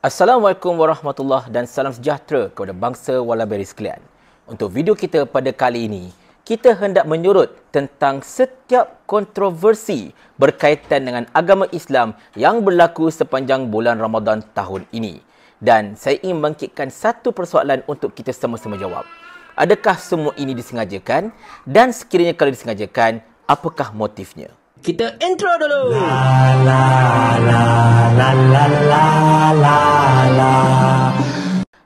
Assalamualaikum warahmatullahi dan salam sejahtera kepada bangsa Walaberi sekalian. Untuk video kita pada kali ini, kita hendak menyorot tentang setiap kontroversi berkaitan dengan agama Islam yang berlaku sepanjang bulan Ramadan tahun ini. Dan saya ingin bangkitkan satu persoalan untuk kita sama-sama jawab. Adakah semua ini disengajakan? Dan sekiranya kalau disengajakan, apakah motifnya? Kita intro dulu. La la la la la la la.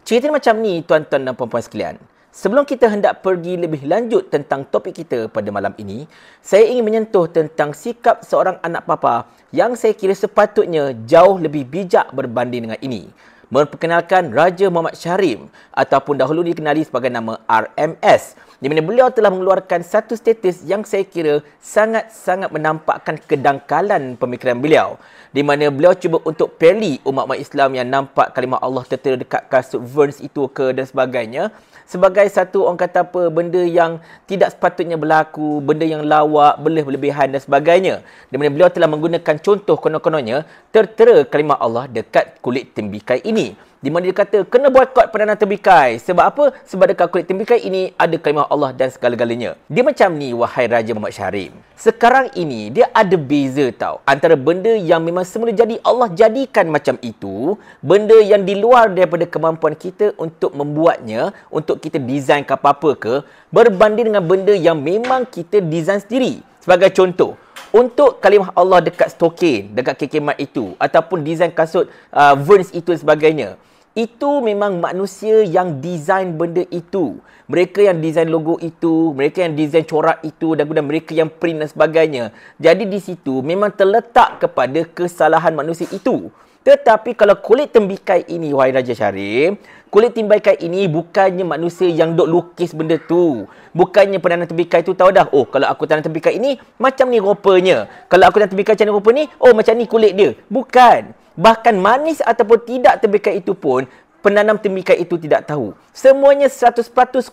Cerita macam ni tuan-tuan dan puan-puan sekalian. Sebelum kita hendak pergi lebih lanjut tentang topik kita pada malam ini, saya ingin menyentuh tentang sikap seorang anak papa yang saya kira sepatutnya jauh lebih bijak berbanding dengan ini. Memperkenalkan Raja Muhammad Syarim ataupun dahulu dikenali sebagai nama RMS di mana beliau telah mengeluarkan satu status yang saya kira sangat-sangat menampakkan kedangkalan pemikiran beliau di mana beliau cuba untuk peli umat-umat Islam yang nampak kalimah Allah tertera dekat kasut verse itu ke dan sebagainya sebagai satu orang kata apa benda yang tidak sepatutnya berlaku benda yang lawak boleh berlebihan dan sebagainya di mana beliau telah menggunakan contoh konon-kononnya tertera kalimah Allah dekat kulit tembikai ini di mana dia kata kena boikot perdana tembikai sebab apa sebab dekat kulit tembikai ini ada kalimah Allah dan segala-galanya dia macam ni wahai raja Muhammad Syarim sekarang ini dia ada beza tau antara benda yang memang semula jadi Allah jadikan macam itu benda yang di luar daripada kemampuan kita untuk membuatnya untuk kita design ke apa-apa ke berbanding dengan benda yang memang kita design sendiri sebagai contoh untuk kalimah Allah dekat stokin, dekat kekemat itu ataupun desain kasut uh, verse itu dan sebagainya itu memang manusia yang design benda itu. Mereka yang design logo itu, mereka yang design corak itu dan kemudian mereka yang print dan sebagainya. Jadi di situ memang terletak kepada kesalahan manusia itu. Tetapi kalau kulit tembikai ini, wahai Raja Syarim, kulit tembikai ini bukannya manusia yang dok lukis benda tu. Bukannya penanam tembikai tu tahu dah, oh kalau aku tanam tembikai ini, macam ni rupanya. Kalau aku tanam tembikai macam ni rupanya, oh macam ni kulit dia. Bukan bahkan manis ataupun tidak tembikai itu pun penanam tembikai itu tidak tahu. Semuanya 100%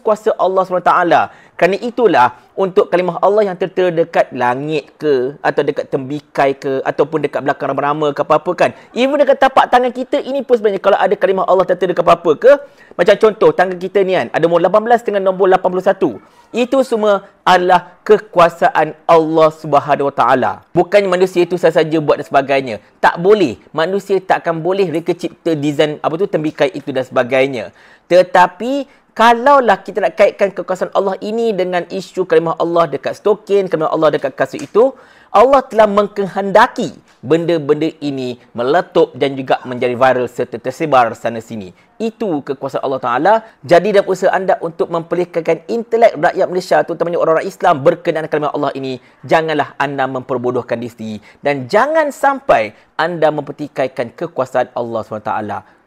kuasa Allah SWT. Kerana itulah untuk kalimah Allah yang tertera dekat langit ke atau dekat tembikai ke ataupun dekat belakang rama-rama ke apa-apa kan. Even dekat tapak tangan kita ini pun sebenarnya kalau ada kalimah Allah tertera dekat apa-apa ke macam contoh tangan kita ni kan ada nombor 18 dengan nombor 81. Itu semua adalah kekuasaan Allah Subhanahu Wa Taala. Bukan manusia itu sahaja buat dan sebagainya. Tak boleh. Manusia takkan boleh reka cipta desain apa tu tembikai itu dan sebagainya. Tetapi kalaulah kita nak kaitkan kekuasaan Allah ini dengan isu kalimah Allah dekat stokin, kalimah Allah dekat kasut itu, Allah telah mengkehendaki benda-benda ini meletup dan juga menjadi viral serta tersebar sana sini. Itu kekuasaan Allah Ta'ala. Jadi dan usaha anda untuk memperlihatkan intelek rakyat Malaysia, terutamanya orang-orang Islam berkenaan kalimah Allah ini, janganlah anda memperbodohkan diri Dan jangan sampai anda mempertikaikan kekuasaan Allah SWT.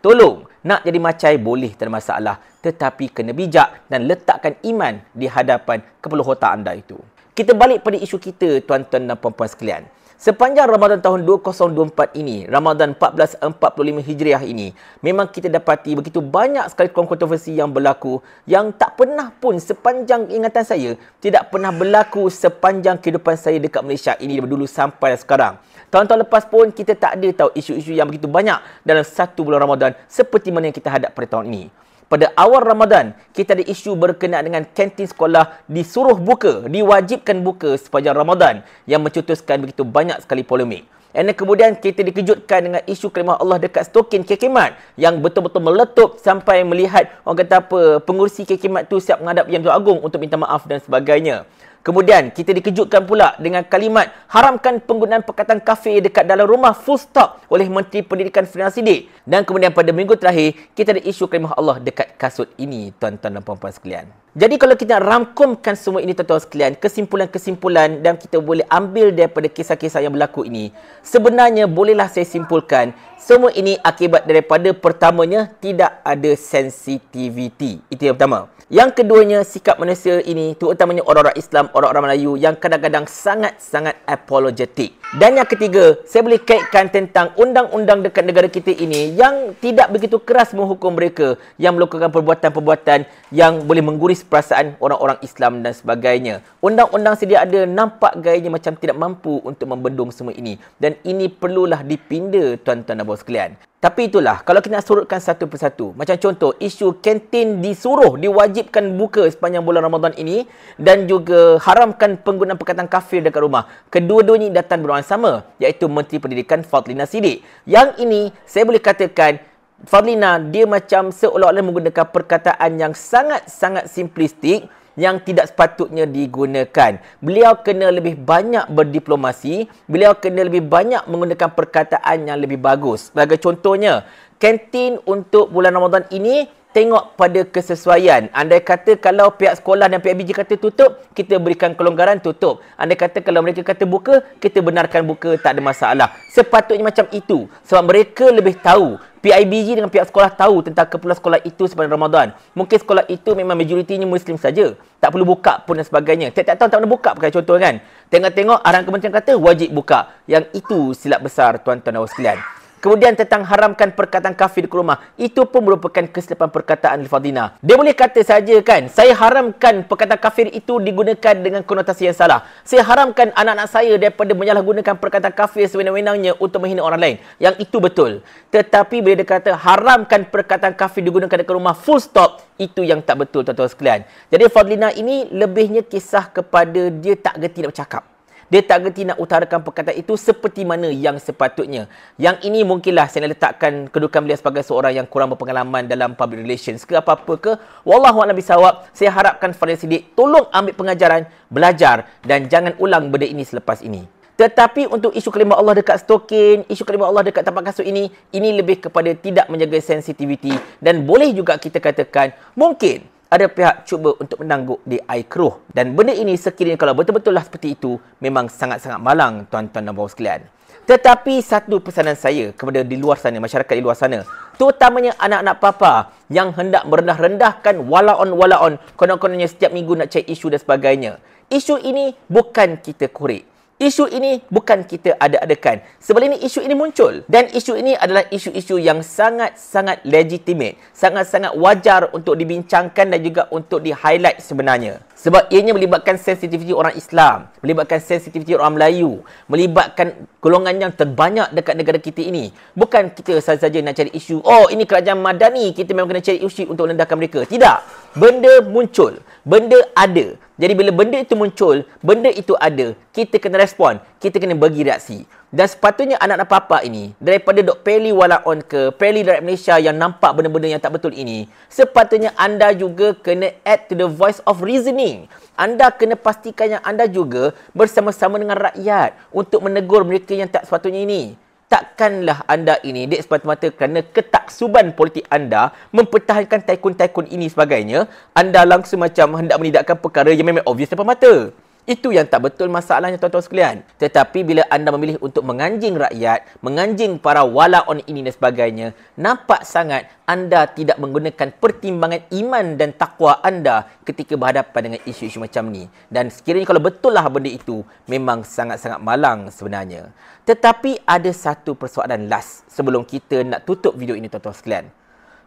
Tolong, nak jadi macai boleh tak ada masalah. Tetapi kena bijak dan letakkan iman di hadapan keperluan otak anda itu. Kita balik pada isu kita tuan-tuan dan puan-puan sekalian. Sepanjang Ramadan tahun 2024 ini, Ramadan 1445 Hijriah ini, memang kita dapati begitu banyak sekali kontroversi yang berlaku yang tak pernah pun sepanjang ingatan saya, tidak pernah berlaku sepanjang kehidupan saya dekat Malaysia ini dari dulu sampai sekarang. Tahun-tahun lepas pun kita tak ada tahu isu-isu yang begitu banyak dalam satu bulan Ramadan seperti mana yang kita hadap pada tahun ini pada awal Ramadan kita ada isu berkenaan dengan kantin sekolah disuruh buka, diwajibkan buka sepanjang Ramadan yang mencetuskan begitu banyak sekali polemik. And kemudian kita dikejutkan dengan isu kelemah Allah dekat stokin kekimat yang betul-betul meletup sampai melihat orang kata apa pengurusi kekimat tu siap menghadap yang tu agung untuk minta maaf dan sebagainya. Kemudian kita dikejutkan pula dengan kalimat haramkan penggunaan perkataan kafir dekat dalam rumah full stop oleh Menteri Pendidikan Fina Sidik. Dan kemudian pada minggu terakhir kita ada isu kalimah Allah dekat kasut ini tuan-tuan dan puan-puan sekalian. Jadi kalau kita rangkumkan semua ini tuan-tuan sekalian, kesimpulan-kesimpulan dan kita boleh ambil daripada kisah-kisah yang berlaku ini. Sebenarnya bolehlah saya simpulkan, semua ini akibat daripada pertamanya tidak ada sensitiviti. Itu yang pertama. Yang keduanya, sikap manusia ini terutamanya orang-orang Islam, orang-orang Melayu yang kadang-kadang sangat-sangat apologetik. Dan yang ketiga, saya boleh kaitkan tentang undang-undang dekat negara kita ini yang tidak begitu keras menghukum mereka yang melakukan perbuatan-perbuatan yang boleh mengguris perasaan orang-orang Islam dan sebagainya. Undang-undang sedia ada nampak gayanya macam tidak mampu untuk membendung semua ini dan ini perlulah dipinda tuan-tuan dan puan sekalian. Tapi itulah, kalau kita nak surutkan satu persatu, macam contoh isu kantin disuruh, diwajibkan buka sepanjang bulan Ramadan ini dan juga haramkan penggunaan perkataan kafir dekat rumah. Kedua-duanya datang berorang sama, iaitu Menteri Pendidikan Fatlina Sidik. Yang ini, saya boleh katakan, Fadlina dia macam seolah-olah menggunakan perkataan yang sangat-sangat simplistik yang tidak sepatutnya digunakan. Beliau kena lebih banyak berdiplomasi, beliau kena lebih banyak menggunakan perkataan yang lebih bagus. Sebagai contohnya, kantin untuk bulan Ramadan ini tengok pada kesesuaian. Andai kata kalau pihak sekolah dan pihak biji kata tutup, kita berikan kelonggaran tutup. Andai kata kalau mereka kata buka, kita benarkan buka, tak ada masalah. Sepatutnya macam itu. Sebab mereka lebih tahu PIBG dengan pihak sekolah tahu tentang kepulauan sekolah itu sepanjang Ramadan. Mungkin sekolah itu memang majoritinya Muslim saja. Tak perlu buka pun dan sebagainya. Tiap-tiap tahun tak pernah buka pakai contoh kan. Tengok-tengok arahan kementerian kata wajib buka. Yang itu silap besar tuan-tuan dan sekalian. Kemudian tentang haramkan perkataan kafir di rumah, Itu pun merupakan kesilapan perkataan Al-Fadina. Dia boleh kata saja kan, saya haramkan perkataan kafir itu digunakan dengan konotasi yang salah. Saya haramkan anak-anak saya daripada menyalahgunakan perkataan kafir sewenang-wenangnya untuk menghina orang lain. Yang itu betul. Tetapi bila dia kata haramkan perkataan kafir digunakan di rumah, full stop, itu yang tak betul tuan-tuan sekalian. Jadi Fadlina ini lebihnya kisah kepada dia tak gerti nak bercakap dia tak reti nak utarakan perkataan itu seperti mana yang sepatutnya. Yang ini mungkinlah saya nak letakkan kedudukan beliau sebagai seorang yang kurang berpengalaman dalam public relations ke apa-apa ke. Wallahu a'lam bisawab. Saya harapkan Fadil Siddiq tolong ambil pengajaran, belajar dan jangan ulang benda ini selepas ini. Tetapi untuk isu kalimah Allah dekat stokin, isu kalimah Allah dekat tapak kasut ini, ini lebih kepada tidak menjaga sensitiviti dan boleh juga kita katakan mungkin ada pihak cuba untuk menangguk di iKruh dan benda ini sekiranya kalau betul-betullah seperti itu memang sangat-sangat malang tuan-tuan dan puan sekalian. Tetapi satu pesanan saya kepada di luar sana, masyarakat di luar sana, terutamanya anak-anak papa yang hendak merendah-rendahkan on walaon on konon-kononnya setiap minggu nak cek isu dan sebagainya. Isu ini bukan kita korek. Isu ini bukan kita ada-adakan. Sebelum ini isu ini muncul dan isu ini adalah isu-isu yang sangat-sangat legitimate, sangat-sangat wajar untuk dibincangkan dan juga untuk di-highlight sebenarnya. Sebab ianya melibatkan sensitiviti orang Islam, melibatkan sensitiviti orang Melayu, melibatkan golongan yang terbanyak dekat negara kita ini. Bukan kita saja nak cari isu, oh ini kerajaan madani, kita memang kena cari isu untuk rendahkan mereka. Tidak. Benda muncul. Benda ada. Jadi bila benda itu muncul, benda itu ada, kita kena respon. Kita kena bagi reaksi. Dan sepatutnya anak-anak papa ini, daripada Dok Peli Walaon ke Peli Direct Malaysia yang nampak benda-benda yang tak betul ini, sepatutnya anda juga kena add to the voice of reasoning. Anda kena pastikan yang anda juga bersama-sama dengan rakyat untuk menegur mereka yang tak sepatutnya ini. Takkanlah anda ini dek sepatutnya kerana ketaksuban politik anda mempertahankan taikun-taikun ini sebagainya, anda langsung macam hendak menidakkan perkara yang memang obvious depan mata. Itu yang tak betul masalahnya tuan-tuan sekalian. Tetapi bila anda memilih untuk menganjing rakyat, menganjing para wala'on ini dan sebagainya, nampak sangat anda tidak menggunakan pertimbangan iman dan takwa anda ketika berhadapan dengan isu-isu macam ni. Dan sekiranya kalau betul lah benda itu, memang sangat-sangat malang sebenarnya. Tetapi ada satu persoalan last sebelum kita nak tutup video ini tuan-tuan sekalian.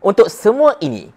Untuk semua ini,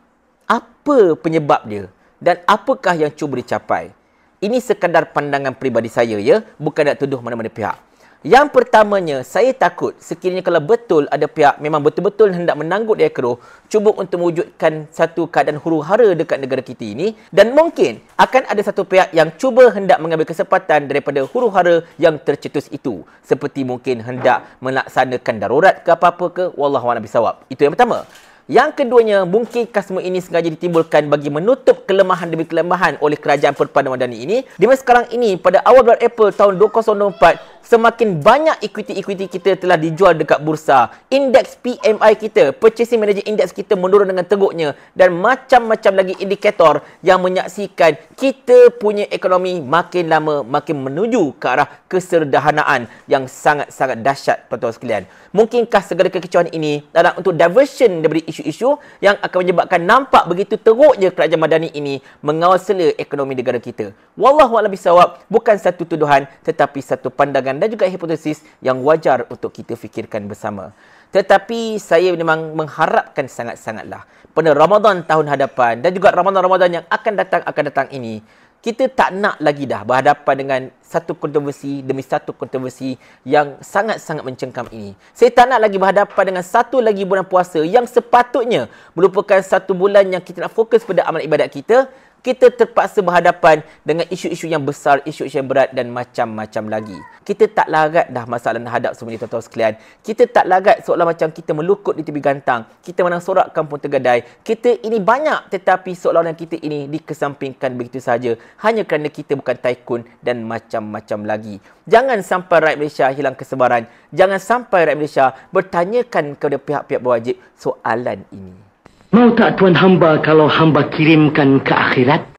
apa penyebab dia dan apakah yang cuba dicapai? Ini sekadar pandangan peribadi saya ya, bukan nak tuduh mana-mana pihak. Yang pertamanya, saya takut sekiranya kalau betul ada pihak memang betul-betul hendak menanggut di Akro, cuba untuk mewujudkan satu keadaan huru-hara dekat negara kita ini dan mungkin akan ada satu pihak yang cuba hendak mengambil kesempatan daripada huru-hara yang tercetus itu. Seperti mungkin hendak melaksanakan darurat ke apa-apa ke, Wallahualam bisawab. Itu yang pertama. Yang keduanya, mungkin customer ini sengaja ditimbulkan bagi menutup kelemahan demi kelemahan oleh kerajaan perpaduan madani ini. Di mana sekarang ini, pada awal bulan April tahun 2024, semakin banyak equity-equity kita telah dijual dekat bursa. Indeks PMI kita, Purchasing Manager Index kita menurun dengan teguknya dan macam-macam lagi indikator yang menyaksikan kita punya ekonomi makin lama makin menuju ke arah keserdahanaan yang sangat-sangat dahsyat tuan-tuan sekalian. Mungkinkah segala kekecohan ini adalah untuk diversion daripada isu-isu yang akan menyebabkan nampak begitu teruknya kerajaan madani ini mengawasela ekonomi negara kita. Wallahualam bukan satu tuduhan tetapi satu pandangan pandangan dan juga hipotesis yang wajar untuk kita fikirkan bersama. Tetapi saya memang mengharapkan sangat-sangatlah pada Ramadan tahun hadapan dan juga Ramadan-Ramadan yang akan datang akan datang ini kita tak nak lagi dah berhadapan dengan satu kontroversi demi satu kontroversi yang sangat-sangat mencengkam ini. Saya tak nak lagi berhadapan dengan satu lagi bulan puasa yang sepatutnya merupakan satu bulan yang kita nak fokus pada amal ibadat kita kita terpaksa berhadapan dengan isu-isu yang besar, isu-isu yang berat dan macam-macam lagi. Kita tak larat dah masalah nak hadap semua ni tuan-tuan sekalian. Kita tak larat seolah macam kita melukut di tepi gantang. Kita menang sorak kampung tergadai. Kita ini banyak tetapi seolah-olah kita ini dikesampingkan begitu saja. Hanya kerana kita bukan taikun dan macam-macam lagi. Jangan sampai rakyat Malaysia hilang kesebaran. Jangan sampai rakyat Malaysia bertanyakan kepada pihak-pihak berwajib soalan ini. Mau tak tuan hamba kalau hamba kirimkan ke akhirat?